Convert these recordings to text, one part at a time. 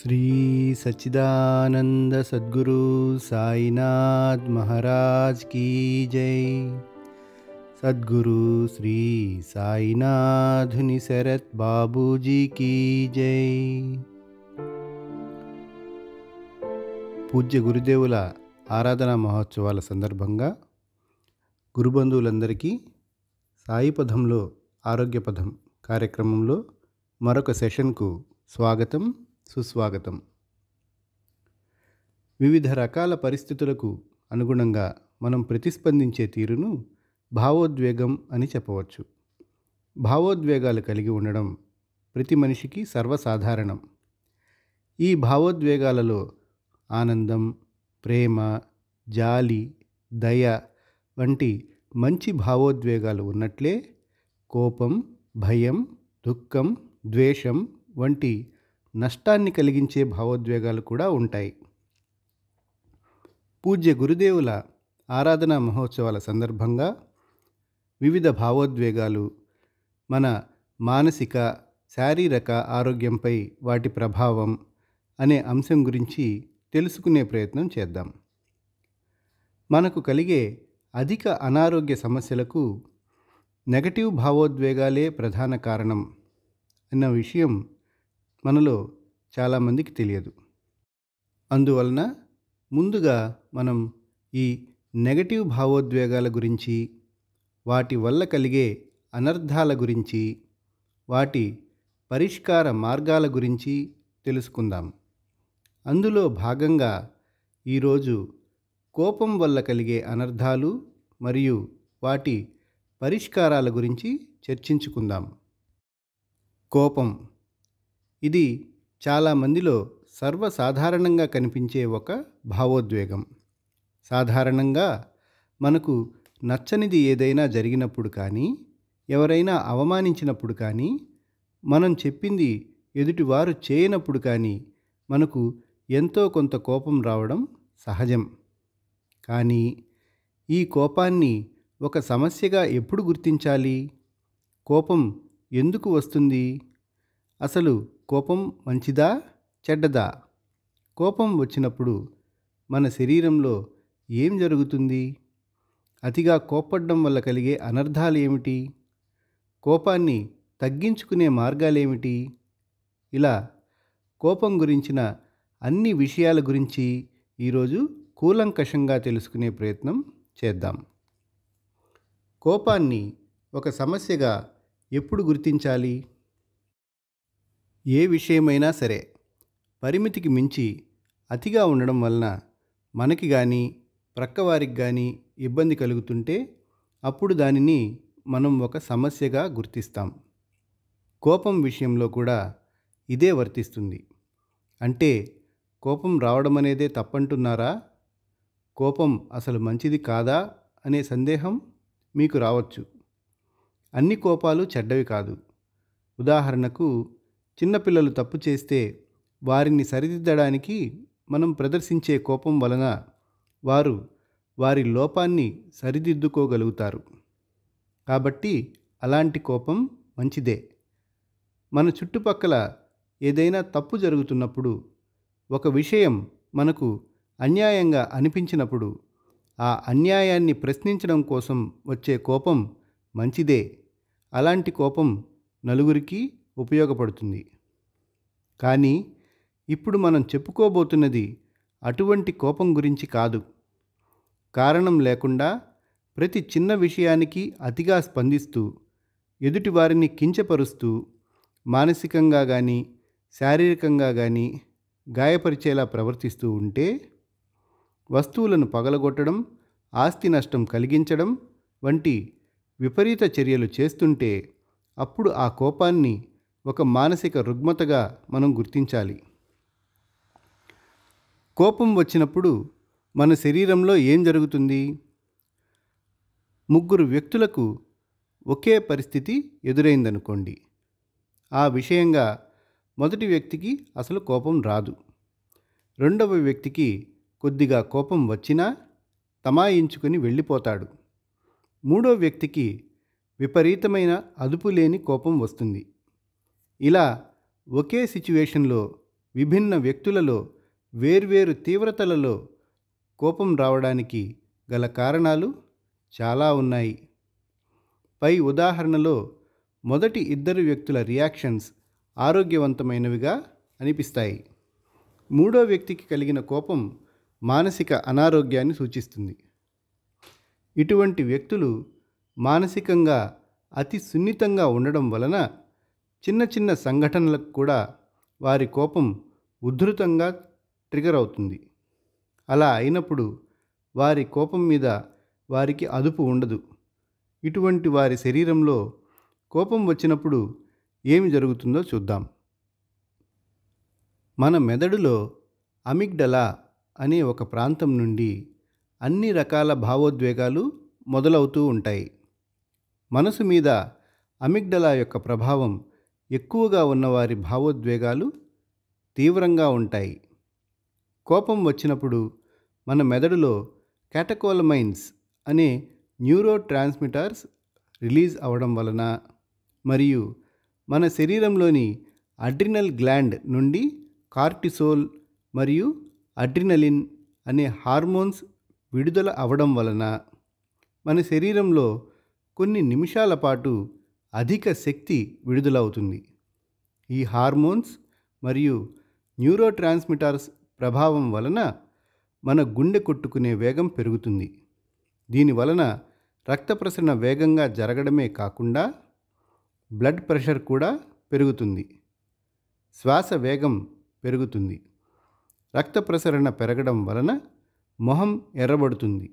శ్రీ సచిదానంద సద్గురు సాయినాథ్ మహారాజ్ కీ జై సద్గురు శ్రీ సాయినాథుని శరత్ బాబూజీ కీ జై పూజ్య గురుదేవుల ఆరాధనా మహోత్సవాల సందర్భంగా గురుబంధువులందరికీ సాయి పదంలో ఆరోగ్య పదం కార్యక్రమంలో మరొక సెషన్కు స్వాగతం సుస్వాగతం వివిధ రకాల పరిస్థితులకు అనుగుణంగా మనం ప్రతిస్పందించే తీరును భావోద్వేగం అని చెప్పవచ్చు భావోద్వేగాలు కలిగి ఉండడం ప్రతి మనిషికి సర్వసాధారణం ఈ భావోద్వేగాలలో ఆనందం ప్రేమ జాలి దయ వంటి మంచి భావోద్వేగాలు ఉన్నట్లే కోపం భయం దుఃఖం ద్వేషం వంటి నష్టాన్ని కలిగించే భావోద్వేగాలు కూడా ఉంటాయి పూజ్య గురుదేవుల ఆరాధనా మహోత్సవాల సందర్భంగా వివిధ భావోద్వేగాలు మన మానసిక శారీరక ఆరోగ్యంపై వాటి ప్రభావం అనే అంశం గురించి తెలుసుకునే ప్రయత్నం చేద్దాం మనకు కలిగే అధిక అనారోగ్య సమస్యలకు నెగటివ్ భావోద్వేగాలే ప్రధాన కారణం అన్న విషయం మనలో చాలామందికి తెలియదు అందువలన ముందుగా మనం ఈ నెగటివ్ భావోద్వేగాల గురించి వాటి వల్ల కలిగే అనర్థాల గురించి వాటి పరిష్కార మార్గాల గురించి తెలుసుకుందాం అందులో భాగంగా ఈరోజు కోపం వల్ల కలిగే అనర్థాలు మరియు వాటి పరిష్కారాల గురించి చర్చించుకుందాం కోపం ఇది చాలామందిలో సర్వసాధారణంగా కనిపించే ఒక భావోద్వేగం సాధారణంగా మనకు నచ్చనిది ఏదైనా జరిగినప్పుడు కానీ ఎవరైనా అవమానించినప్పుడు కానీ మనం చెప్పింది ఎదుటివారు చేయనప్పుడు కానీ మనకు ఎంతో కొంత కోపం రావడం సహజం కానీ ఈ కోపాన్ని ఒక సమస్యగా ఎప్పుడు గుర్తించాలి కోపం ఎందుకు వస్తుంది అసలు కోపం మంచిదా చెడ్డదా కోపం వచ్చినప్పుడు మన శరీరంలో ఏం జరుగుతుంది అతిగా కోపడడం వల్ల కలిగే అనర్థాలు ఏమిటి కోపాన్ని తగ్గించుకునే మార్గాలేమిటి ఇలా కోపం గురించిన అన్ని విషయాల గురించి ఈరోజు కూలంకషంగా తెలుసుకునే ప్రయత్నం చేద్దాం కోపాన్ని ఒక సమస్యగా ఎప్పుడు గుర్తించాలి ఏ విషయమైనా సరే పరిమితికి మించి అతిగా ఉండడం వలన మనకి కానీ ప్రక్కవారికి కానీ ఇబ్బంది కలుగుతుంటే అప్పుడు దానిని మనం ఒక సమస్యగా గుర్తిస్తాం కోపం విషయంలో కూడా ఇదే వర్తిస్తుంది అంటే కోపం రావడం అనేదే తప్పంటున్నారా కోపం అసలు మంచిది కాదా అనే సందేహం మీకు రావచ్చు అన్ని కోపాలు చెడ్డవి కాదు ఉదాహరణకు చిన్నపిల్లలు తప్పు చేస్తే వారిని సరిదిద్దడానికి మనం ప్రదర్శించే కోపం వలన వారు వారి లోపాన్ని సరిదిద్దుకోగలుగుతారు కాబట్టి అలాంటి కోపం మంచిదే మన చుట్టుపక్కల ఏదైనా తప్పు జరుగుతున్నప్పుడు ఒక విషయం మనకు అన్యాయంగా అనిపించినప్పుడు ఆ అన్యాయాన్ని ప్రశ్నించడం కోసం వచ్చే కోపం మంచిదే అలాంటి కోపం నలుగురికి ఉపయోగపడుతుంది కానీ ఇప్పుడు మనం చెప్పుకోబోతున్నది అటువంటి కోపం గురించి కాదు కారణం లేకుండా ప్రతి చిన్న విషయానికి అతిగా స్పందిస్తూ ఎదుటివారిని కించపరుస్తూ మానసికంగా కానీ శారీరకంగా కానీ గాయపరిచేలా ప్రవర్తిస్తూ ఉంటే వస్తువులను పగలగొట్టడం ఆస్తి నష్టం కలిగించడం వంటి విపరీత చర్యలు చేస్తుంటే అప్పుడు ఆ కోపాన్ని ఒక మానసిక రుగ్మతగా మనం గుర్తించాలి కోపం వచ్చినప్పుడు మన శరీరంలో ఏం జరుగుతుంది ముగ్గురు వ్యక్తులకు ఒకే పరిస్థితి ఎదురైందనుకోండి ఆ విషయంగా మొదటి వ్యక్తికి అసలు కోపం రాదు రెండవ వ్యక్తికి కొద్దిగా కోపం వచ్చినా తమాయించుకుని వెళ్ళిపోతాడు మూడో వ్యక్తికి విపరీతమైన అదుపులేని కోపం వస్తుంది ఇలా ఒకే సిచ్యువేషన్లో విభిన్న వ్యక్తులలో వేర్వేరు తీవ్రతలలో కోపం రావడానికి గల కారణాలు చాలా ఉన్నాయి పై ఉదాహరణలో మొదటి ఇద్దరు వ్యక్తుల రియాక్షన్స్ ఆరోగ్యవంతమైనవిగా అనిపిస్తాయి మూడో వ్యక్తికి కలిగిన కోపం మానసిక అనారోగ్యాన్ని సూచిస్తుంది ఇటువంటి వ్యక్తులు మానసికంగా అతి సున్నితంగా ఉండడం వలన చిన్న చిన్న సంఘటనలకు కూడా వారి కోపం ఉద్ధృతంగా ట్రిగర్ అవుతుంది అలా అయినప్పుడు వారి కోపం మీద వారికి అదుపు ఉండదు ఇటువంటి వారి శరీరంలో కోపం వచ్చినప్పుడు ఏమి జరుగుతుందో చూద్దాం మన మెదడులో అమిగ్డలా అనే ఒక ప్రాంతం నుండి అన్ని రకాల భావోద్వేగాలు మొదలవుతూ ఉంటాయి మనసు మీద అమిగ్డలా యొక్క ప్రభావం ఎక్కువగా ఉన్నవారి భావోద్వేగాలు తీవ్రంగా ఉంటాయి కోపం వచ్చినప్పుడు మన మెదడులో క్యాటకోలమైన్స్ అనే న్యూరో ట్రాన్స్మిటర్స్ రిలీజ్ అవడం వలన మరియు మన శరీరంలోని అడ్రినల్ గ్లాండ్ నుండి కార్టిసోల్ మరియు అడ్రినలిన్ అనే హార్మోన్స్ విడుదల అవడం వలన మన శరీరంలో కొన్ని నిమిషాల పాటు అధిక శక్తి విడుదలవుతుంది ఈ హార్మోన్స్ మరియు న్యూరో ట్రాన్స్మిటర్స్ ప్రభావం వలన మన గుండె కొట్టుకునే వేగం పెరుగుతుంది దీని వలన రక్త ప్రసరణ వేగంగా జరగడమే కాకుండా బ్లడ్ ప్రెషర్ కూడా పెరుగుతుంది శ్వాస వేగం పెరుగుతుంది రక్త ప్రసరణ పెరగడం వలన మొహం ఎర్రబడుతుంది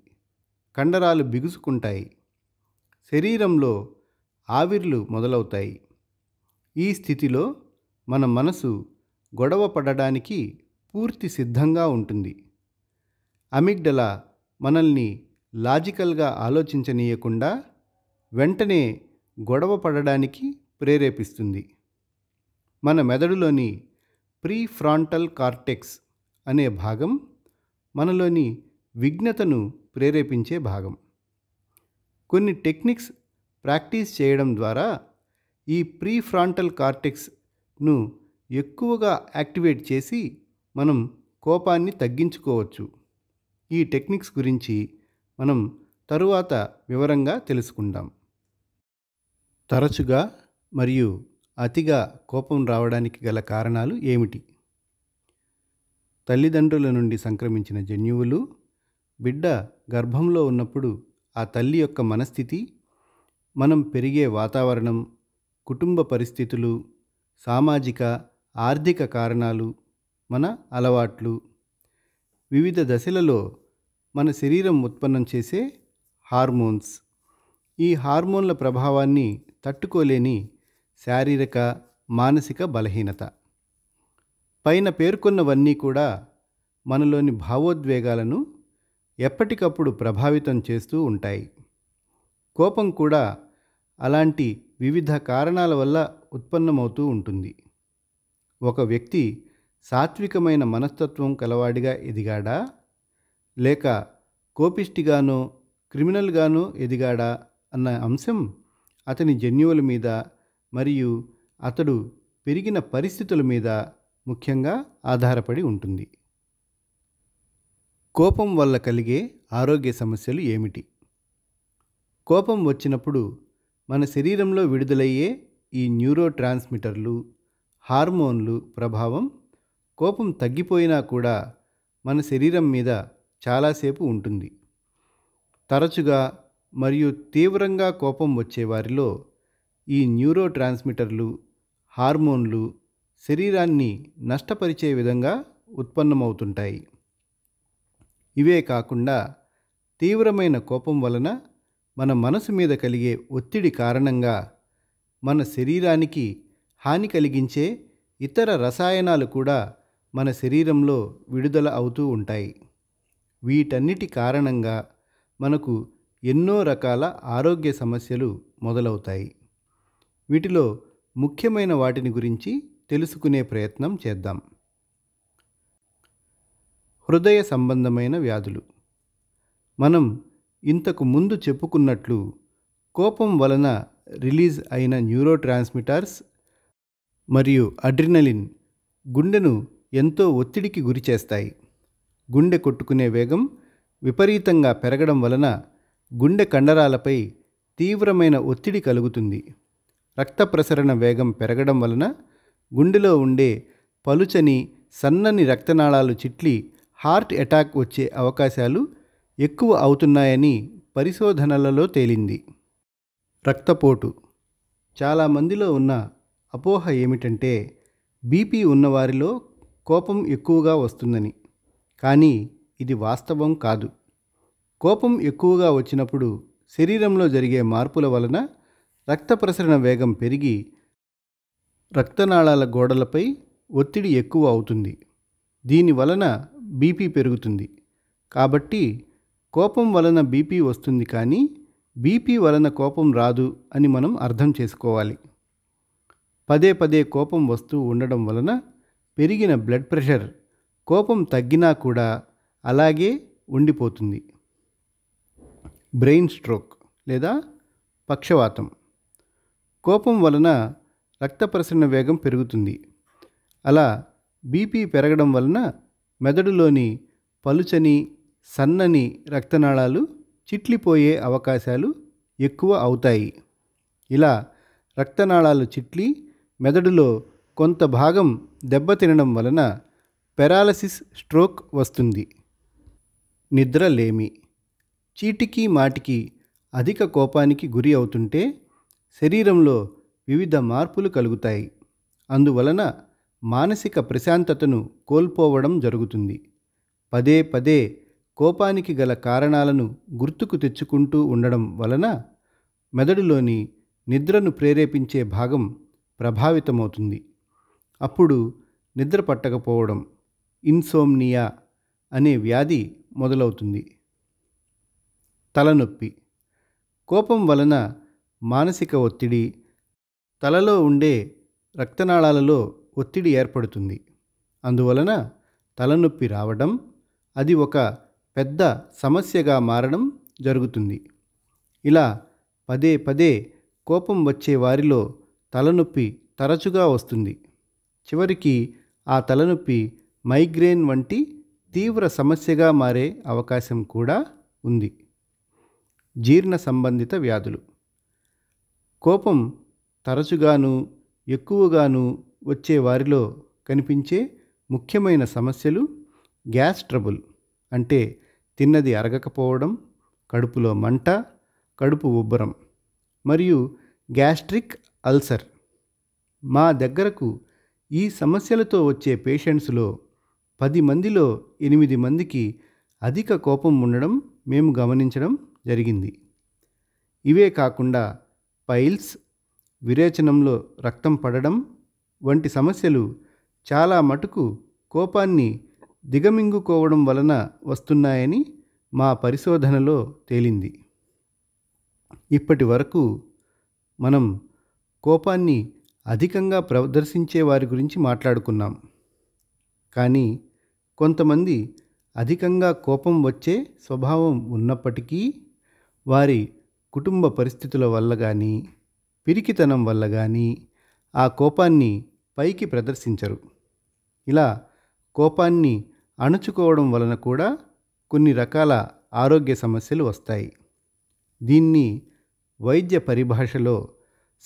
కండరాలు బిగుసుకుంటాయి శరీరంలో ఆవిర్లు మొదలవుతాయి ఈ స్థితిలో మన మనసు గొడవ పడడానికి పూర్తి సిద్ధంగా ఉంటుంది అమిగ్డల మనల్ని లాజికల్గా ఆలోచించనీయకుండా వెంటనే గొడవ పడడానికి ప్రేరేపిస్తుంది మన మెదడులోని ప్రీ ఫ్రాంటల్ కార్టెక్స్ అనే భాగం మనలోని విఘ్నతను ప్రేరేపించే భాగం కొన్ని టెక్నిక్స్ ప్రాక్టీస్ చేయడం ద్వారా ఈ ప్రీ ఫ్రాంటల్ కార్టెక్స్ను ఎక్కువగా యాక్టివేట్ చేసి మనం కోపాన్ని తగ్గించుకోవచ్చు ఈ టెక్నిక్స్ గురించి మనం తరువాత వివరంగా తెలుసుకుందాం తరచుగా మరియు అతిగా కోపం రావడానికి గల కారణాలు ఏమిటి తల్లిదండ్రుల నుండి సంక్రమించిన జన్యువులు బిడ్డ గర్భంలో ఉన్నప్పుడు ఆ తల్లి యొక్క మనస్థితి మనం పెరిగే వాతావరణం కుటుంబ పరిస్థితులు సామాజిక ఆర్థిక కారణాలు మన అలవాట్లు వివిధ దశలలో మన శరీరం ఉత్పన్నం చేసే హార్మోన్స్ ఈ హార్మోన్ల ప్రభావాన్ని తట్టుకోలేని శారీరక మానసిక బలహీనత పైన పేర్కొన్నవన్నీ కూడా మనలోని భావోద్వేగాలను ఎప్పటికప్పుడు ప్రభావితం చేస్తూ ఉంటాయి కోపం కూడా అలాంటి వివిధ కారణాల వల్ల ఉత్పన్నమవుతూ ఉంటుంది ఒక వ్యక్తి సాత్వికమైన మనస్తత్వం కలవాడిగా ఎదిగాడా లేక కోపిష్టిగానో క్రిమినల్గానో ఎదిగాడా అన్న అంశం అతని జన్యువుల మీద మరియు అతడు పెరిగిన పరిస్థితుల మీద ముఖ్యంగా ఆధారపడి ఉంటుంది కోపం వల్ల కలిగే ఆరోగ్య సమస్యలు ఏమిటి కోపం వచ్చినప్పుడు మన శరీరంలో విడుదలయ్యే ఈ న్యూరో ట్రాన్స్మిటర్లు హార్మోన్లు ప్రభావం కోపం తగ్గిపోయినా కూడా మన శరీరం మీద చాలాసేపు ఉంటుంది తరచుగా మరియు తీవ్రంగా కోపం వచ్చేవారిలో ఈ న్యూరో ట్రాన్స్మిటర్లు హార్మోన్లు శరీరాన్ని నష్టపరిచే విధంగా ఉత్పన్నమవుతుంటాయి ఇవే కాకుండా తీవ్రమైన కోపం వలన మన మనసు మీద కలిగే ఒత్తిడి కారణంగా మన శరీరానికి హాని కలిగించే ఇతర రసాయనాలు కూడా మన శరీరంలో విడుదల అవుతూ ఉంటాయి వీటన్నిటి కారణంగా మనకు ఎన్నో రకాల ఆరోగ్య సమస్యలు మొదలవుతాయి వీటిలో ముఖ్యమైన వాటిని గురించి తెలుసుకునే ప్రయత్నం చేద్దాం హృదయ సంబంధమైన వ్యాధులు మనం ఇంతకు ముందు చెప్పుకున్నట్లు కోపం వలన రిలీజ్ అయిన న్యూరో ట్రాన్స్మిటర్స్ మరియు అడ్రినలిన్ గుండెను ఎంతో ఒత్తిడికి గురిచేస్తాయి గుండె కొట్టుకునే వేగం విపరీతంగా పెరగడం వలన గుండె కండరాలపై తీవ్రమైన ఒత్తిడి కలుగుతుంది రక్త ప్రసరణ వేగం పెరగడం వలన గుండెలో ఉండే పలుచని సన్నని రక్తనాళాలు చిట్లి హార్ట్ అటాక్ వచ్చే అవకాశాలు ఎక్కువ అవుతున్నాయని పరిశోధనలలో తేలింది రక్తపోటు చాలామందిలో ఉన్న అపోహ ఏమిటంటే బీపీ ఉన్నవారిలో కోపం ఎక్కువగా వస్తుందని కానీ ఇది వాస్తవం కాదు కోపం ఎక్కువగా వచ్చినప్పుడు శరీరంలో జరిగే మార్పుల వలన రక్త ప్రసరణ వేగం పెరిగి రక్తనాళాల గోడలపై ఒత్తిడి ఎక్కువ అవుతుంది దీని వలన బీపీ పెరుగుతుంది కాబట్టి కోపం వలన బీపీ వస్తుంది కానీ బీపీ వలన కోపం రాదు అని మనం అర్థం చేసుకోవాలి పదే పదే కోపం వస్తూ ఉండడం వలన పెరిగిన బ్లడ్ ప్రెషర్ కోపం తగ్గినా కూడా అలాగే ఉండిపోతుంది బ్రెయిన్ స్ట్రోక్ లేదా పక్షవాతం కోపం వలన రక్త ప్రసరణ వేగం పెరుగుతుంది అలా బీపీ పెరగడం వలన మెదడులోని పలుచని సన్నని రక్తనాళాలు చిట్లిపోయే అవకాశాలు ఎక్కువ అవుతాయి ఇలా రక్తనాళాలు చిట్లి మెదడులో కొంత భాగం దెబ్బతినడం వలన పెరాలసిస్ స్ట్రోక్ వస్తుంది నిద్రలేమి చీటికి మాటికి అధిక కోపానికి గురి అవుతుంటే శరీరంలో వివిధ మార్పులు కలుగుతాయి అందువలన మానసిక ప్రశాంతతను కోల్పోవడం జరుగుతుంది పదే పదే కోపానికి గల కారణాలను గుర్తుకు తెచ్చుకుంటూ ఉండడం వలన మెదడులోని నిద్రను ప్రేరేపించే భాగం ప్రభావితమవుతుంది అప్పుడు నిద్ర పట్టకపోవడం ఇన్సోమ్నియా అనే వ్యాధి మొదలవుతుంది తలనొప్పి కోపం వలన మానసిక ఒత్తిడి తలలో ఉండే రక్తనాళాలలో ఒత్తిడి ఏర్పడుతుంది అందువలన తలనొప్పి రావడం అది ఒక పెద్ద సమస్యగా మారడం జరుగుతుంది ఇలా పదే పదే కోపం వచ్చే వారిలో తలనొప్పి తరచుగా వస్తుంది చివరికి ఆ తలనొప్పి మైగ్రేన్ వంటి తీవ్ర సమస్యగా మారే అవకాశం కూడా ఉంది జీర్ణ సంబంధిత వ్యాధులు కోపం తరచుగాను ఎక్కువగాను వచ్చే వారిలో కనిపించే ముఖ్యమైన సమస్యలు గ్యాస్ ట్రబుల్ అంటే తిన్నది అరగకపోవడం కడుపులో మంట కడుపు ఉబ్బరం మరియు గ్యాస్ట్రిక్ అల్సర్ మా దగ్గరకు ఈ సమస్యలతో వచ్చే పేషెంట్స్లో పది మందిలో ఎనిమిది మందికి అధిక కోపం ఉండడం మేము గమనించడం జరిగింది ఇవే కాకుండా పైల్స్ విరేచనంలో రక్తం పడడం వంటి సమస్యలు చాలా మటుకు కోపాన్ని దిగమింగుకోవడం వలన వస్తున్నాయని మా పరిశోధనలో తేలింది ఇప్పటి వరకు మనం కోపాన్ని అధికంగా ప్రదర్శించే వారి గురించి మాట్లాడుకున్నాం కానీ కొంతమంది అధికంగా కోపం వచ్చే స్వభావం ఉన్నప్పటికీ వారి కుటుంబ పరిస్థితుల వల్ల కానీ పిరికితనం వల్ల కానీ ఆ కోపాన్ని పైకి ప్రదర్శించరు ఇలా కోపాన్ని అణుచుకోవడం వలన కూడా కొన్ని రకాల ఆరోగ్య సమస్యలు వస్తాయి దీన్ని వైద్య పరిభాషలో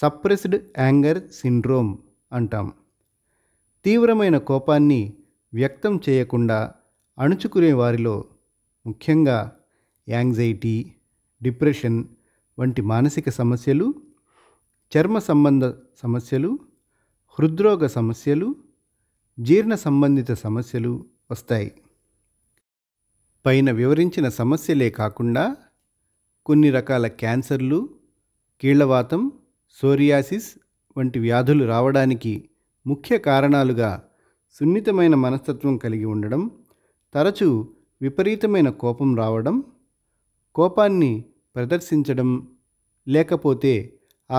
సప్రెస్డ్ యాంగర్ సిండ్రోమ్ అంటాం తీవ్రమైన కోపాన్ని వ్యక్తం చేయకుండా అణుచుకునే వారిలో ముఖ్యంగా యాంగ్జైటీ డిప్రెషన్ వంటి మానసిక సమస్యలు చర్మ సంబంధ సమస్యలు హృద్రోగ సమస్యలు జీర్ణ సంబంధిత సమస్యలు వస్తాయి పైన వివరించిన సమస్యలే కాకుండా కొన్ని రకాల క్యాన్సర్లు కీళ్లవాతం సోరియాసిస్ వంటి వ్యాధులు రావడానికి ముఖ్య కారణాలుగా సున్నితమైన మనస్తత్వం కలిగి ఉండడం తరచూ విపరీతమైన కోపం రావడం కోపాన్ని ప్రదర్శించడం లేకపోతే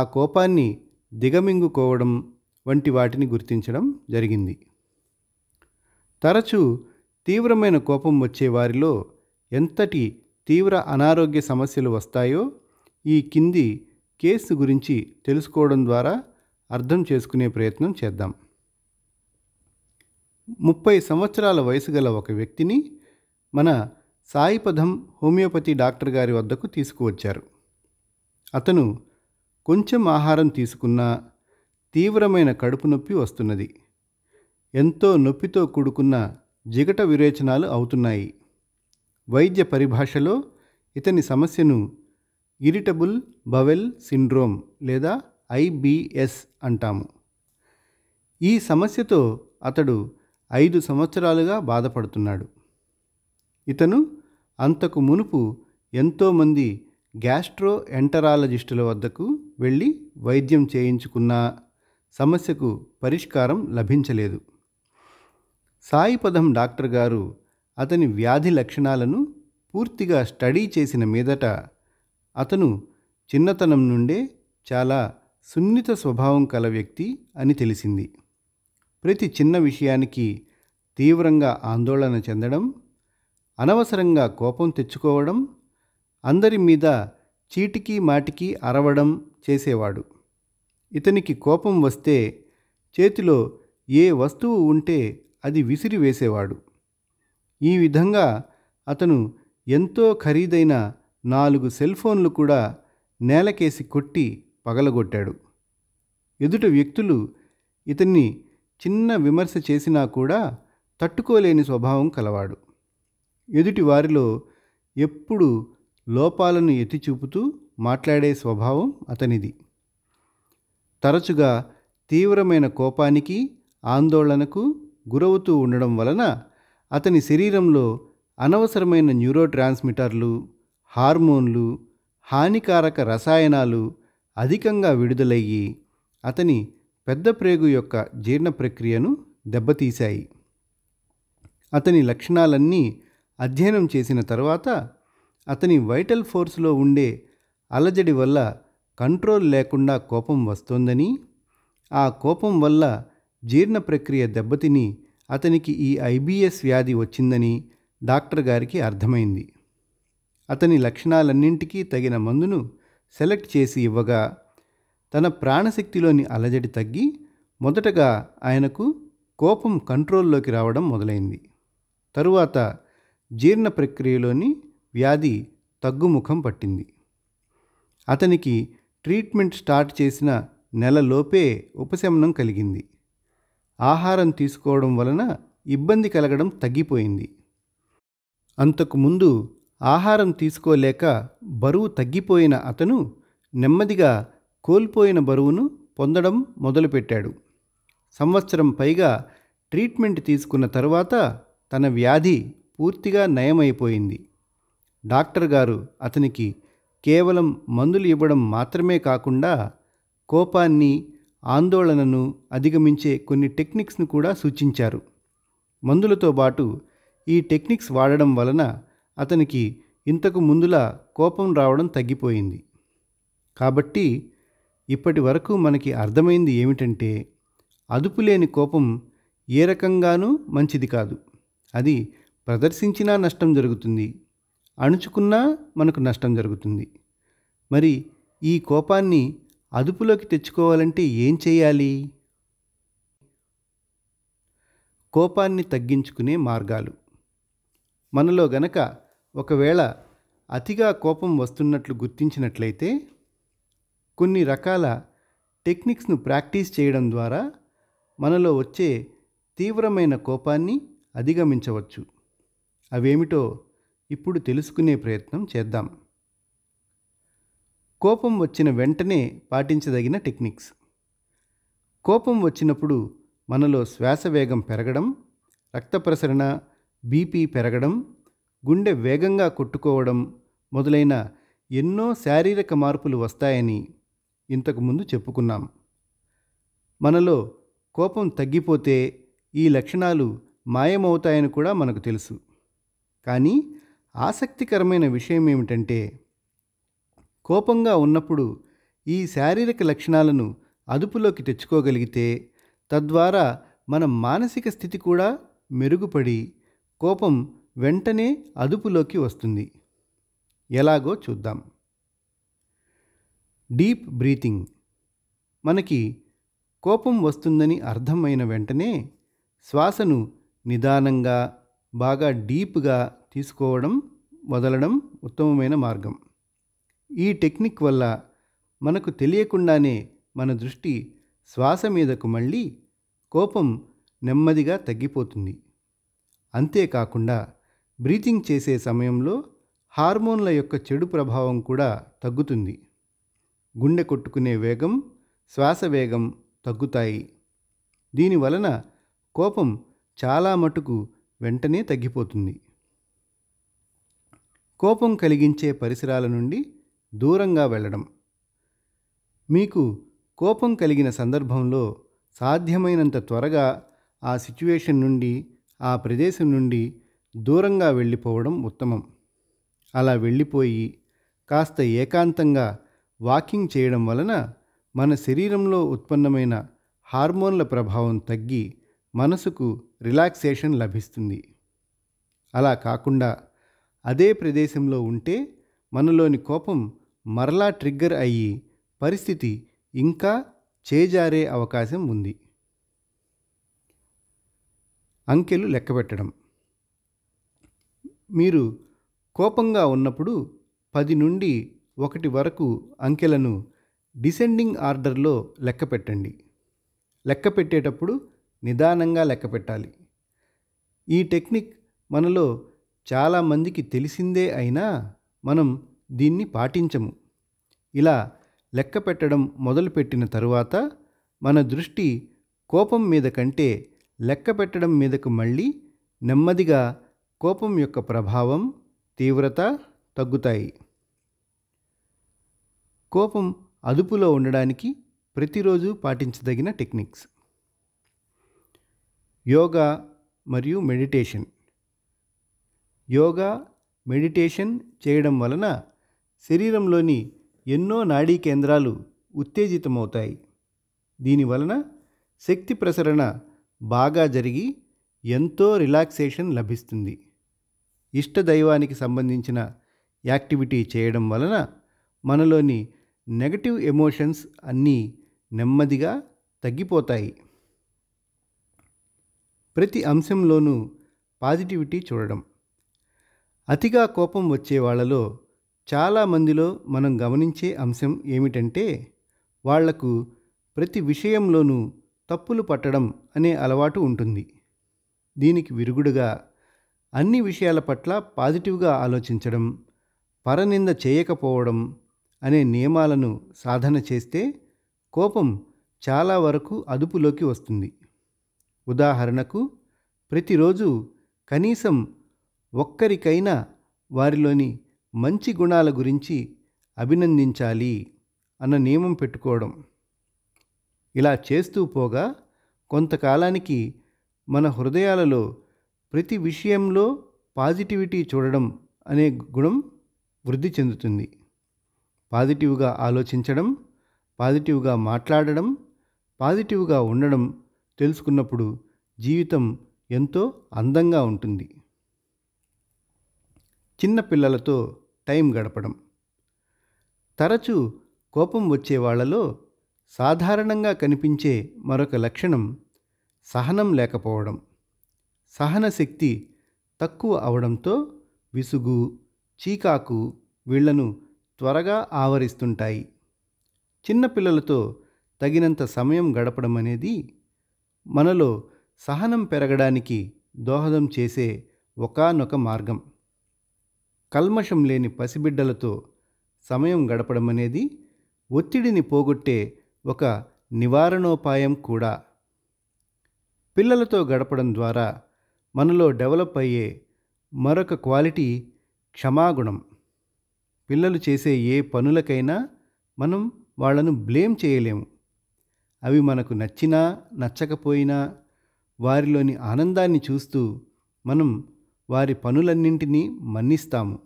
ఆ కోపాన్ని దిగమింగుకోవడం వంటి వాటిని గుర్తించడం జరిగింది తరచూ తీవ్రమైన కోపం వచ్చే వారిలో ఎంతటి తీవ్ర అనారోగ్య సమస్యలు వస్తాయో ఈ కింది కేసు గురించి తెలుసుకోవడం ద్వారా అర్థం చేసుకునే ప్రయత్నం చేద్దాం ముప్పై సంవత్సరాల వయసు గల ఒక వ్యక్తిని మన సాయిపథం హోమియోపతి డాక్టర్ గారి వద్దకు తీసుకువచ్చారు అతను కొంచెం ఆహారం తీసుకున్నా తీవ్రమైన కడుపు నొప్పి వస్తున్నది ఎంతో నొప్పితో కూడుకున్న జిగట విరేచనాలు అవుతున్నాయి వైద్య పరిభాషలో ఇతని సమస్యను ఇరిటబుల్ బవెల్ సిండ్రోమ్ లేదా ఐబిఎస్ అంటాము ఈ సమస్యతో అతడు ఐదు సంవత్సరాలుగా బాధపడుతున్నాడు ఇతను అంతకు మునుపు ఎంతోమంది గ్యాస్ట్రో ఎంటరాలజిస్టుల వద్దకు వెళ్ళి వైద్యం చేయించుకున్నా సమస్యకు పరిష్కారం లభించలేదు సాయిపదం డాక్టర్ గారు అతని వ్యాధి లక్షణాలను పూర్తిగా స్టడీ చేసిన మీదట అతను చిన్నతనం నుండే చాలా సున్నిత స్వభావం కల వ్యక్తి అని తెలిసింది ప్రతి చిన్న విషయానికి తీవ్రంగా ఆందోళన చెందడం అనవసరంగా కోపం తెచ్చుకోవడం అందరి మీద చీటికి మాటికి అరవడం చేసేవాడు ఇతనికి కోపం వస్తే చేతిలో ఏ వస్తువు ఉంటే అది విసిరి వేసేవాడు ఈ విధంగా అతను ఎంతో ఖరీదైన నాలుగు సెల్ ఫోన్లు కూడా నేలకేసి కొట్టి పగలగొట్టాడు ఎదుటి వ్యక్తులు ఇతన్ని చిన్న విమర్శ చేసినా కూడా తట్టుకోలేని స్వభావం కలవాడు ఎదుటి వారిలో ఎప్పుడు లోపాలను ఎత్తి చూపుతూ మాట్లాడే స్వభావం అతనిది తరచుగా తీవ్రమైన కోపానికి ఆందోళనకు గురవుతూ ఉండడం వలన అతని శరీరంలో అనవసరమైన న్యూరో ట్రాన్స్మిటర్లు హార్మోన్లు హానికారక రసాయనాలు అధికంగా విడుదలయ్యి అతని పెద్ద ప్రేగు యొక్క జీర్ణ ప్రక్రియను దెబ్బతీశాయి అతని లక్షణాలన్నీ అధ్యయనం చేసిన తర్వాత అతని వైటల్ ఫోర్స్లో ఉండే అలజడి వల్ల కంట్రోల్ లేకుండా కోపం వస్తోందని ఆ కోపం వల్ల జీర్ణ ప్రక్రియ దెబ్బతిని అతనికి ఈ ఐబిఎస్ వ్యాధి వచ్చిందని డాక్టర్ గారికి అర్థమైంది అతని లక్షణాలన్నింటికీ తగిన మందును సెలెక్ట్ చేసి ఇవ్వగా తన ప్రాణశక్తిలోని అలజడి తగ్గి మొదటగా ఆయనకు కోపం కంట్రోల్లోకి రావడం మొదలైంది తరువాత జీర్ణ ప్రక్రియలోని వ్యాధి తగ్గుముఖం పట్టింది అతనికి ట్రీట్మెంట్ స్టార్ట్ చేసిన నెలలోపే ఉపశమనం కలిగింది ఆహారం తీసుకోవడం వలన ఇబ్బంది కలగడం తగ్గిపోయింది అంతకుముందు ఆహారం తీసుకోలేక బరువు తగ్గిపోయిన అతను నెమ్మదిగా కోల్పోయిన బరువును పొందడం మొదలుపెట్టాడు సంవత్సరం పైగా ట్రీట్మెంట్ తీసుకున్న తర్వాత తన వ్యాధి పూర్తిగా నయమైపోయింది డాక్టర్ గారు అతనికి కేవలం మందులు ఇవ్వడం మాత్రమే కాకుండా కోపాన్ని ఆందోళనను అధిగమించే కొన్ని టెక్నిక్స్ను కూడా సూచించారు మందులతో పాటు ఈ టెక్నిక్స్ వాడడం వలన అతనికి ఇంతకు ముందులా కోపం రావడం తగ్గిపోయింది కాబట్టి ఇప్పటి వరకు మనకి అర్థమైంది ఏమిటంటే అదుపులేని కోపం ఏ రకంగానూ మంచిది కాదు అది ప్రదర్శించినా నష్టం జరుగుతుంది అణుచుకున్నా మనకు నష్టం జరుగుతుంది మరి ఈ కోపాన్ని అదుపులోకి తెచ్చుకోవాలంటే ఏం చేయాలి కోపాన్ని తగ్గించుకునే మార్గాలు మనలో గనక ఒకవేళ అతిగా కోపం వస్తున్నట్లు గుర్తించినట్లయితే కొన్ని రకాల టెక్నిక్స్ను ప్రాక్టీస్ చేయడం ద్వారా మనలో వచ్చే తీవ్రమైన కోపాన్ని అధిగమించవచ్చు అవేమిటో ఇప్పుడు తెలుసుకునే ప్రయత్నం చేద్దాం కోపం వచ్చిన వెంటనే పాటించదగిన టెక్నిక్స్ కోపం వచ్చినప్పుడు మనలో శ్వాస వేగం పెరగడం రక్త ప్రసరణ బీపీ పెరగడం గుండె వేగంగా కొట్టుకోవడం మొదలైన ఎన్నో శారీరక మార్పులు వస్తాయని ఇంతకుముందు చెప్పుకున్నాం మనలో కోపం తగ్గిపోతే ఈ లక్షణాలు మాయమవుతాయని కూడా మనకు తెలుసు కానీ ఆసక్తికరమైన విషయం ఏమిటంటే కోపంగా ఉన్నప్పుడు ఈ శారీరక లక్షణాలను అదుపులోకి తెచ్చుకోగలిగితే తద్వారా మన మానసిక స్థితి కూడా మెరుగుపడి కోపం వెంటనే అదుపులోకి వస్తుంది ఎలాగో చూద్దాం డీప్ బ్రీతింగ్ మనకి కోపం వస్తుందని అర్థమైన వెంటనే శ్వాసను నిదానంగా బాగా డీప్గా తీసుకోవడం వదలడం ఉత్తమమైన మార్గం ఈ టెక్నిక్ వల్ల మనకు తెలియకుండానే మన దృష్టి శ్వాస మీదకు మళ్ళీ కోపం నెమ్మదిగా తగ్గిపోతుంది అంతేకాకుండా బ్రీతింగ్ చేసే సమయంలో హార్మోన్ల యొక్క చెడు ప్రభావం కూడా తగ్గుతుంది గుండె కొట్టుకునే వేగం శ్వాస వేగం తగ్గుతాయి దీనివలన కోపం చాలా మటుకు వెంటనే తగ్గిపోతుంది కోపం కలిగించే పరిసరాల నుండి దూరంగా వెళ్ళడం మీకు కోపం కలిగిన సందర్భంలో సాధ్యమైనంత త్వరగా ఆ సిచ్యువేషన్ నుండి ఆ ప్రదేశం నుండి దూరంగా వెళ్ళిపోవడం ఉత్తమం అలా వెళ్ళిపోయి కాస్త ఏకాంతంగా వాకింగ్ చేయడం వలన మన శరీరంలో ఉత్పన్నమైన హార్మోన్ల ప్రభావం తగ్గి మనసుకు రిలాక్సేషన్ లభిస్తుంది అలా కాకుండా అదే ప్రదేశంలో ఉంటే మనలోని కోపం మరలా ట్రిగ్గర్ అయ్యి పరిస్థితి ఇంకా చేజారే అవకాశం ఉంది అంకెలు లెక్కపెట్టడం మీరు కోపంగా ఉన్నప్పుడు పది నుండి ఒకటి వరకు అంకెలను డిసెండింగ్ ఆర్డర్లో లెక్కపెట్టండి లెక్కపెట్టేటప్పుడు నిదానంగా లెక్కపెట్టాలి ఈ టెక్నిక్ మనలో చాలామందికి తెలిసిందే అయినా మనం దీన్ని పాటించము ఇలా లెక్క పెట్టడం మొదలుపెట్టిన తరువాత మన దృష్టి కోపం మీద కంటే లెక్క పెట్టడం మీదకు మళ్ళీ నెమ్మదిగా కోపం యొక్క ప్రభావం తీవ్రత తగ్గుతాయి కోపం అదుపులో ఉండడానికి ప్రతిరోజు పాటించదగిన టెక్నిక్స్ యోగా మరియు మెడిటేషన్ యోగా మెడిటేషన్ చేయడం వలన శరీరంలోని ఎన్నో నాడీ కేంద్రాలు ఉత్తేజితమవుతాయి దీనివలన శక్తి ప్రసరణ బాగా జరిగి ఎంతో రిలాక్సేషన్ లభిస్తుంది ఇష్టదైవానికి సంబంధించిన యాక్టివిటీ చేయడం వలన మనలోని నెగటివ్ ఎమోషన్స్ అన్నీ నెమ్మదిగా తగ్గిపోతాయి ప్రతి అంశంలోనూ పాజిటివిటీ చూడడం అతిగా కోపం వచ్చే వాళ్ళలో చాలామందిలో మనం గమనించే అంశం ఏమిటంటే వాళ్లకు ప్రతి విషయంలోనూ తప్పులు పట్టడం అనే అలవాటు ఉంటుంది దీనికి విరుగుడుగా అన్ని విషయాల పట్ల పాజిటివ్గా ఆలోచించడం పరనింద చేయకపోవడం అనే నియమాలను సాధన చేస్తే కోపం చాలా వరకు అదుపులోకి వస్తుంది ఉదాహరణకు ప్రతిరోజు కనీసం ఒక్కరికైనా వారిలోని మంచి గుణాల గురించి అభినందించాలి అన్న నియమం పెట్టుకోవడం ఇలా చేస్తూ పోగా కొంతకాలానికి మన హృదయాలలో ప్రతి విషయంలో పాజిటివిటీ చూడడం అనే గుణం వృద్ధి చెందుతుంది పాజిటివ్గా ఆలోచించడం పాజిటివ్గా మాట్లాడడం పాజిటివ్గా ఉండడం తెలుసుకున్నప్పుడు జీవితం ఎంతో అందంగా ఉంటుంది చిన్న పిల్లలతో టైం గడపడం తరచూ కోపం వచ్చే వాళ్ళలో సాధారణంగా కనిపించే మరొక లక్షణం సహనం లేకపోవడం సహనశక్తి తక్కువ అవడంతో విసుగు చీకాకు వీళ్లను త్వరగా ఆవరిస్తుంటాయి చిన్నపిల్లలతో తగినంత సమయం గడపడం అనేది మనలో సహనం పెరగడానికి దోహదం చేసే ఒకనొక మార్గం కల్మషం లేని పసిబిడ్డలతో సమయం గడపడం అనేది ఒత్తిడిని పోగొట్టే ఒక నివారణోపాయం కూడా పిల్లలతో గడపడం ద్వారా మనలో డెవలప్ అయ్యే మరొక క్వాలిటీ క్షమాగుణం పిల్లలు చేసే ఏ పనులకైనా మనం వాళ్ళను బ్లేమ్ చేయలేము అవి మనకు నచ్చినా నచ్చకపోయినా వారిలోని ఆనందాన్ని చూస్తూ మనం వారి పనులన్నింటినీ మన్నిస్తాము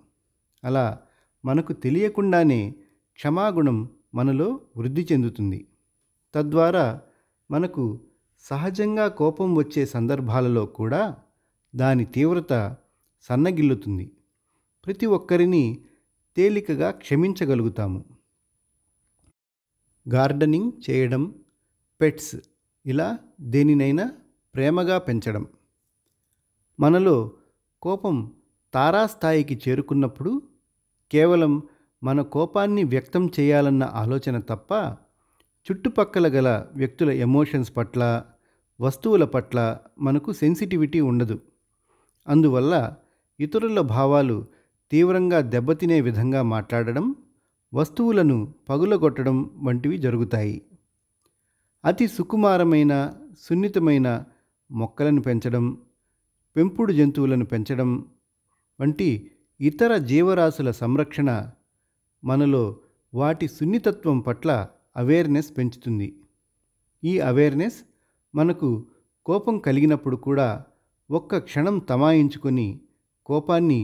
అలా మనకు తెలియకుండానే క్షమాగుణం మనలో వృద్ధి చెందుతుంది తద్వారా మనకు సహజంగా కోపం వచ్చే సందర్భాలలో కూడా దాని తీవ్రత సన్నగిల్లుతుంది ప్రతి ఒక్కరిని తేలికగా క్షమించగలుగుతాము గార్డెనింగ్ చేయడం పెట్స్ ఇలా దేనినైనా ప్రేమగా పెంచడం మనలో కోపం తారాస్థాయికి చేరుకున్నప్పుడు కేవలం మన కోపాన్ని వ్యక్తం చేయాలన్న ఆలోచన తప్ప చుట్టుపక్కల గల వ్యక్తుల ఎమోషన్స్ పట్ల వస్తువుల పట్ల మనకు సెన్సిటివిటీ ఉండదు అందువల్ల ఇతరుల భావాలు తీవ్రంగా దెబ్బతినే విధంగా మాట్లాడడం వస్తువులను పగులగొట్టడం వంటివి జరుగుతాయి అతి సుకుమారమైన సున్నితమైన మొక్కలను పెంచడం పెంపుడు జంతువులను పెంచడం వంటి ఇతర జీవరాశుల సంరక్షణ మనలో వాటి సున్నితత్వం పట్ల అవేర్నెస్ పెంచుతుంది ఈ అవేర్నెస్ మనకు కోపం కలిగినప్పుడు కూడా ఒక్క క్షణం తమాయించుకొని కోపాన్ని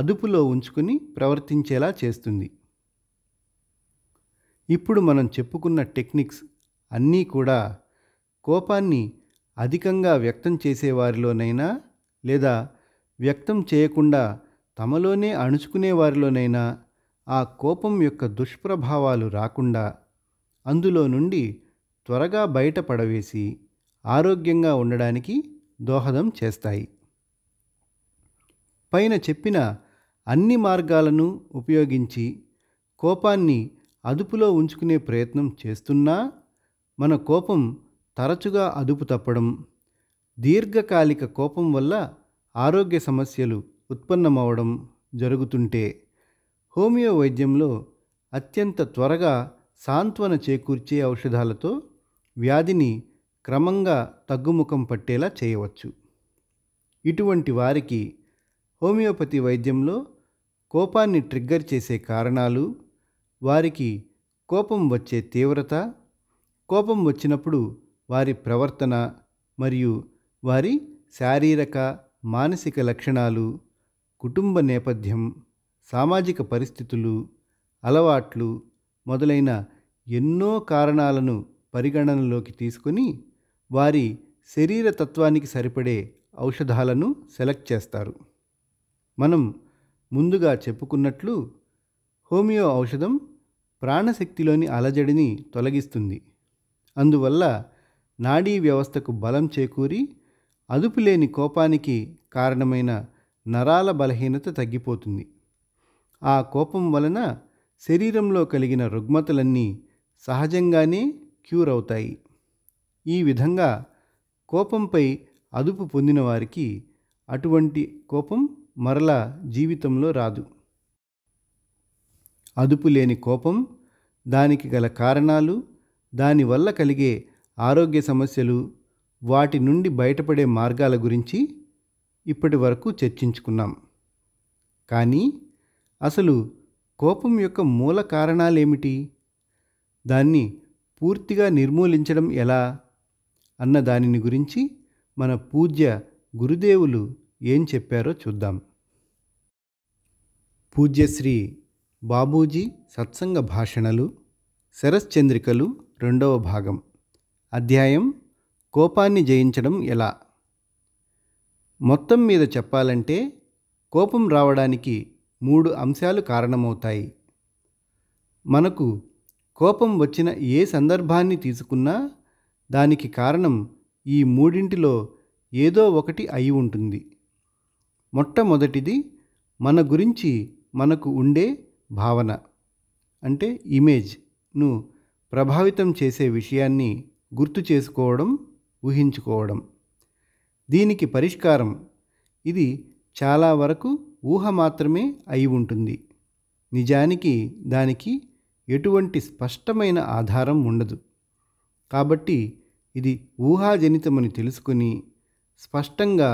అదుపులో ఉంచుకొని ప్రవర్తించేలా చేస్తుంది ఇప్పుడు మనం చెప్పుకున్న టెక్నిక్స్ అన్నీ కూడా కోపాన్ని అధికంగా వ్యక్తం చేసేవారిలోనైనా లేదా వ్యక్తం చేయకుండా తమలోనే అణుచుకునే వారిలోనైనా ఆ కోపం యొక్క దుష్ప్రభావాలు రాకుండా అందులో నుండి త్వరగా బయటపడవేసి ఆరోగ్యంగా ఉండడానికి దోహదం చేస్తాయి పైన చెప్పిన అన్ని మార్గాలను ఉపయోగించి కోపాన్ని అదుపులో ఉంచుకునే ప్రయత్నం చేస్తున్నా మన కోపం తరచుగా అదుపు తప్పడం దీర్ఘకాలిక కోపం వల్ల ఆరోగ్య సమస్యలు ఉత్పన్నమవడం జరుగుతుంటే హోమియో వైద్యంలో అత్యంత త్వరగా సాంత్వన చేకూర్చే ఔషధాలతో వ్యాధిని క్రమంగా తగ్గుముఖం పట్టేలా చేయవచ్చు ఇటువంటి వారికి హోమియోపతి వైద్యంలో కోపాన్ని ట్రిగ్గర్ చేసే కారణాలు వారికి కోపం వచ్చే తీవ్రత కోపం వచ్చినప్పుడు వారి ప్రవర్తన మరియు వారి శారీరక మానసిక లక్షణాలు కుటుంబ నేపథ్యం సామాజిక పరిస్థితులు అలవాట్లు మొదలైన ఎన్నో కారణాలను పరిగణనలోకి తీసుకొని వారి శరీర తత్వానికి సరిపడే ఔషధాలను సెలెక్ట్ చేస్తారు మనం ముందుగా చెప్పుకున్నట్లు హోమియో ఔషధం ప్రాణశక్తిలోని అలజడిని తొలగిస్తుంది అందువల్ల నాడీ వ్యవస్థకు బలం చేకూరి అదుపులేని కోపానికి కారణమైన నరాల బలహీనత తగ్గిపోతుంది ఆ కోపం వలన శరీరంలో కలిగిన రుగ్మతలన్నీ సహజంగానే క్యూర్ అవుతాయి ఈ విధంగా కోపంపై అదుపు పొందిన వారికి అటువంటి కోపం మరలా జీవితంలో రాదు అదుపు లేని కోపం దానికి గల కారణాలు దానివల్ల కలిగే ఆరోగ్య సమస్యలు వాటి నుండి బయటపడే మార్గాల గురించి ఇప్పటి వరకు చర్చించుకున్నాం కానీ అసలు కోపం యొక్క మూల కారణాలేమిటి దాన్ని పూర్తిగా నిర్మూలించడం ఎలా అన్న దానిని గురించి మన పూజ్య గురుదేవులు ఏం చెప్పారో చూద్దాం పూజ్యశ్రీ బాబూజీ సత్సంగ భాషణలు శరశ్చంద్రికలు రెండవ భాగం అధ్యాయం కోపాన్ని జయించడం ఎలా మొత్తం మీద చెప్పాలంటే కోపం రావడానికి మూడు అంశాలు కారణమవుతాయి మనకు కోపం వచ్చిన ఏ సందర్భాన్ని తీసుకున్నా దానికి కారణం ఈ మూడింటిలో ఏదో ఒకటి అయి ఉంటుంది మొట్టమొదటిది మన గురించి మనకు ఉండే భావన అంటే ఇమేజ్ను ప్రభావితం చేసే విషయాన్ని గుర్తు చేసుకోవడం ఊహించుకోవడం దీనికి పరిష్కారం ఇది చాలా వరకు ఊహ మాత్రమే అయి ఉంటుంది నిజానికి దానికి ఎటువంటి స్పష్టమైన ఆధారం ఉండదు కాబట్టి ఇది ఊహాజనితమని తెలుసుకుని స్పష్టంగా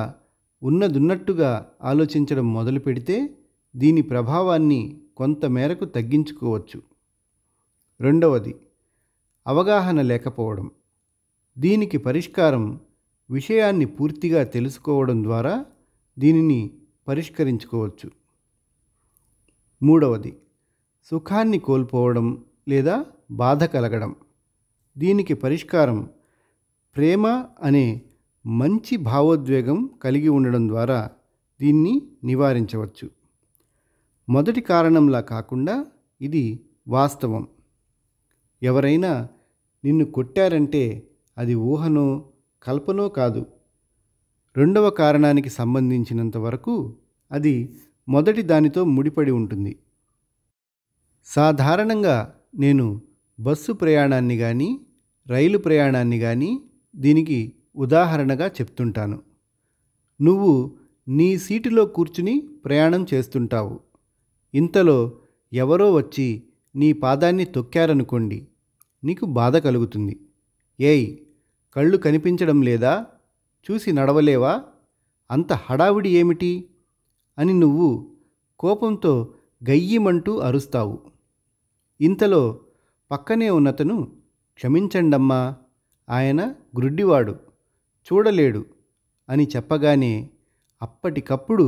ఉన్నదున్నట్టుగా ఆలోచించడం మొదలు పెడితే దీని ప్రభావాన్ని కొంతమేరకు తగ్గించుకోవచ్చు రెండవది అవగాహన లేకపోవడం దీనికి పరిష్కారం విషయాన్ని పూర్తిగా తెలుసుకోవడం ద్వారా దీనిని పరిష్కరించుకోవచ్చు మూడవది సుఖాన్ని కోల్పోవడం లేదా బాధ కలగడం దీనికి పరిష్కారం ప్రేమ అనే మంచి భావోద్వేగం కలిగి ఉండడం ద్వారా దీన్ని నివారించవచ్చు మొదటి కారణంలా కాకుండా ఇది వాస్తవం ఎవరైనా నిన్ను కొట్టారంటే అది ఊహనో కల్పనో కాదు రెండవ కారణానికి సంబంధించినంత వరకు అది మొదటి దానితో ముడిపడి ఉంటుంది సాధారణంగా నేను బస్సు ప్రయాణాన్ని కానీ రైలు ప్రయాణాన్ని కానీ దీనికి ఉదాహరణగా చెప్తుంటాను నువ్వు నీ సీటులో కూర్చుని ప్రయాణం చేస్తుంటావు ఇంతలో ఎవరో వచ్చి నీ పాదాన్ని తొక్కారనుకోండి నీకు బాధ కలుగుతుంది ఏయ్ కళ్ళు కనిపించడం లేదా చూసి నడవలేవా అంత హడావిడి ఏమిటి అని నువ్వు కోపంతో గయ్యిమంటూ అరుస్తావు ఇంతలో పక్కనే ఉన్నతను క్షమించండమ్మా ఆయన గ్రుడ్డివాడు చూడలేడు అని చెప్పగానే అప్పటికప్పుడు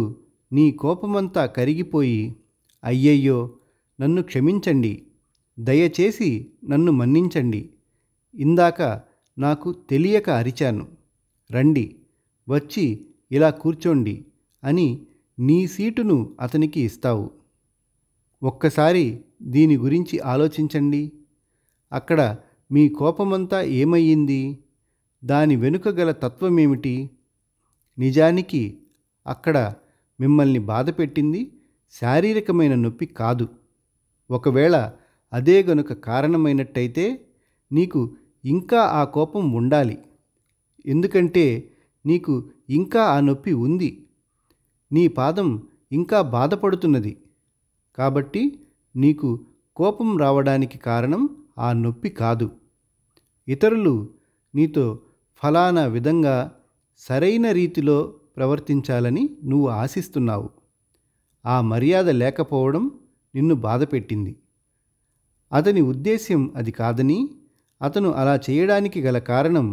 నీ కోపమంతా కరిగిపోయి అయ్యయ్యో నన్ను క్షమించండి దయచేసి నన్ను మన్నించండి ఇందాక నాకు తెలియక అరిచాను రండి వచ్చి ఇలా కూర్చోండి అని నీ సీటును అతనికి ఇస్తావు ఒక్కసారి దీని గురించి ఆలోచించండి అక్కడ మీ కోపమంతా ఏమయ్యింది దాని వెనుక గల తత్వమేమిటి నిజానికి అక్కడ మిమ్మల్ని బాధపెట్టింది శారీరకమైన నొప్పి కాదు ఒకవేళ అదే గనుక కారణమైనట్టయితే నీకు ఇంకా ఆ కోపం ఉండాలి ఎందుకంటే నీకు ఇంకా ఆ నొప్పి ఉంది నీ పాదం ఇంకా బాధపడుతున్నది కాబట్టి నీకు కోపం రావడానికి కారణం ఆ నొప్పి కాదు ఇతరులు నీతో ఫలానా విధంగా సరైన రీతిలో ప్రవర్తించాలని నువ్వు ఆశిస్తున్నావు ఆ మర్యాద లేకపోవడం నిన్ను బాధపెట్టింది అతని ఉద్దేశ్యం అది కాదని అతను అలా చేయడానికి గల కారణం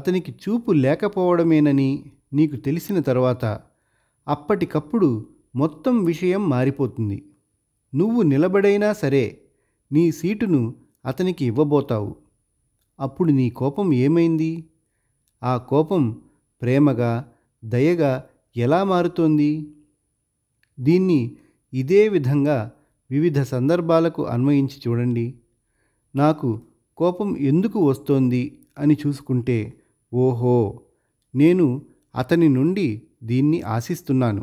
అతనికి చూపు లేకపోవడమేనని నీకు తెలిసిన తర్వాత అప్పటికప్పుడు మొత్తం విషయం మారిపోతుంది నువ్వు నిలబడైనా సరే నీ సీటును అతనికి ఇవ్వబోతావు అప్పుడు నీ కోపం ఏమైంది ఆ కోపం ప్రేమగా దయగా ఎలా మారుతోంది దీన్ని ఇదే విధంగా వివిధ సందర్భాలకు అన్వయించి చూడండి నాకు కోపం ఎందుకు వస్తోంది అని చూసుకుంటే ఓహో నేను అతని నుండి దీన్ని ఆశిస్తున్నాను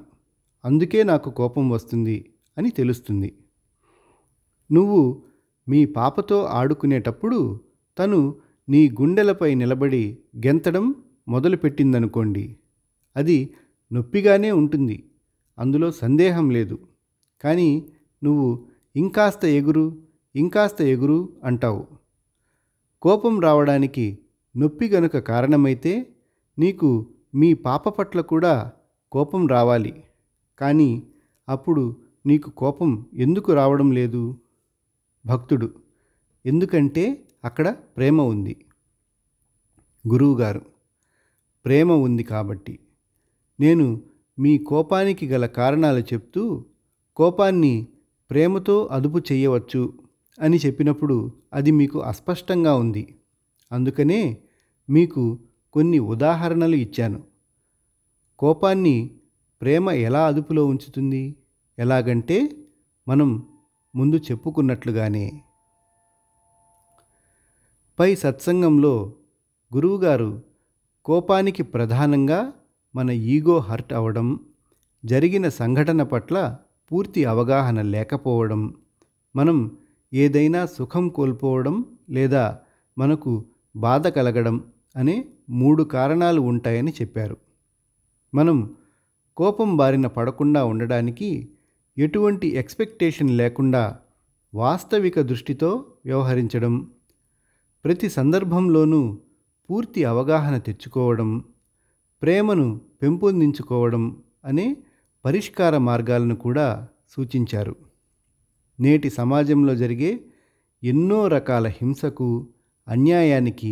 అందుకే నాకు కోపం వస్తుంది అని తెలుస్తుంది నువ్వు మీ పాపతో ఆడుకునేటప్పుడు తను నీ గుండెలపై నిలబడి గెంతడం మొదలుపెట్టిందనుకోండి అది నొప్పిగానే ఉంటుంది అందులో సందేహం లేదు కానీ నువ్వు ఇంకాస్త ఎగురు ఇంకాస్త ఎగురు అంటావు కోపం రావడానికి నొప్పి గనుక కారణమైతే నీకు మీ పాప పట్ల కూడా కోపం రావాలి కానీ అప్పుడు నీకు కోపం ఎందుకు రావడం లేదు భక్తుడు ఎందుకంటే అక్కడ ప్రేమ ఉంది గురువుగారు ప్రేమ ఉంది కాబట్టి నేను మీ కోపానికి గల కారణాలు చెప్తూ కోపాన్ని ప్రేమతో అదుపు చేయవచ్చు అని చెప్పినప్పుడు అది మీకు అస్పష్టంగా ఉంది అందుకనే మీకు కొన్ని ఉదాహరణలు ఇచ్చాను కోపాన్ని ప్రేమ ఎలా అదుపులో ఉంచుతుంది ఎలాగంటే మనం ముందు చెప్పుకున్నట్లుగానే పై సత్సంగంలో గురువుగారు కోపానికి ప్రధానంగా మన ఈగో హర్ట్ అవడం జరిగిన సంఘటన పట్ల పూర్తి అవగాహన లేకపోవడం మనం ఏదైనా సుఖం కోల్పోవడం లేదా మనకు బాధ కలగడం అనే మూడు కారణాలు ఉంటాయని చెప్పారు మనం కోపం బారిన పడకుండా ఉండడానికి ఎటువంటి ఎక్స్పెక్టేషన్ లేకుండా వాస్తవిక దృష్టితో వ్యవహరించడం ప్రతి సందర్భంలోనూ పూర్తి అవగాహన తెచ్చుకోవడం ప్రేమను పెంపొందించుకోవడం అనే పరిష్కార మార్గాలను కూడా సూచించారు నేటి సమాజంలో జరిగే ఎన్నో రకాల హింసకు అన్యాయానికి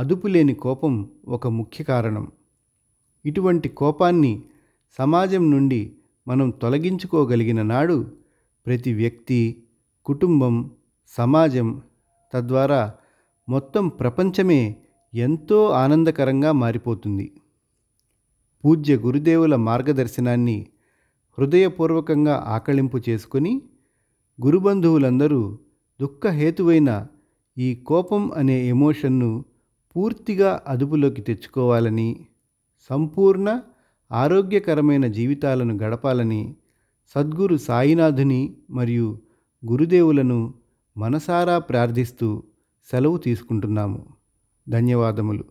అదుపులేని కోపం ఒక ముఖ్య కారణం ఇటువంటి కోపాన్ని సమాజం నుండి మనం తొలగించుకోగలిగిన నాడు ప్రతి వ్యక్తి కుటుంబం సమాజం తద్వారా మొత్తం ప్రపంచమే ఎంతో ఆనందకరంగా మారిపోతుంది పూజ్య గురుదేవుల మార్గదర్శనాన్ని హృదయపూర్వకంగా ఆకళింపు చేసుకుని గురుబంధువులందరూ దుఃఖహేతువైన ఈ కోపం అనే ఎమోషన్ను పూర్తిగా అదుపులోకి తెచ్చుకోవాలని సంపూర్ణ ఆరోగ్యకరమైన జీవితాలను గడపాలని సద్గురు సాయినాథుని మరియు గురుదేవులను మనసారా ప్రార్థిస్తూ సెలవు తీసుకుంటున్నాము ధన్యవాదములు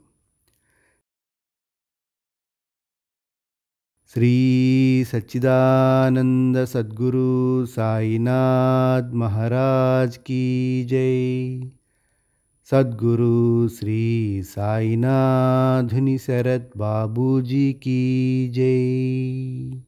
श्री सच्चिदानंद सद्गुरु साईनाथ महाराज की जय सद्गुरु श्री साईनाथुनि शरद बाबूजी की जय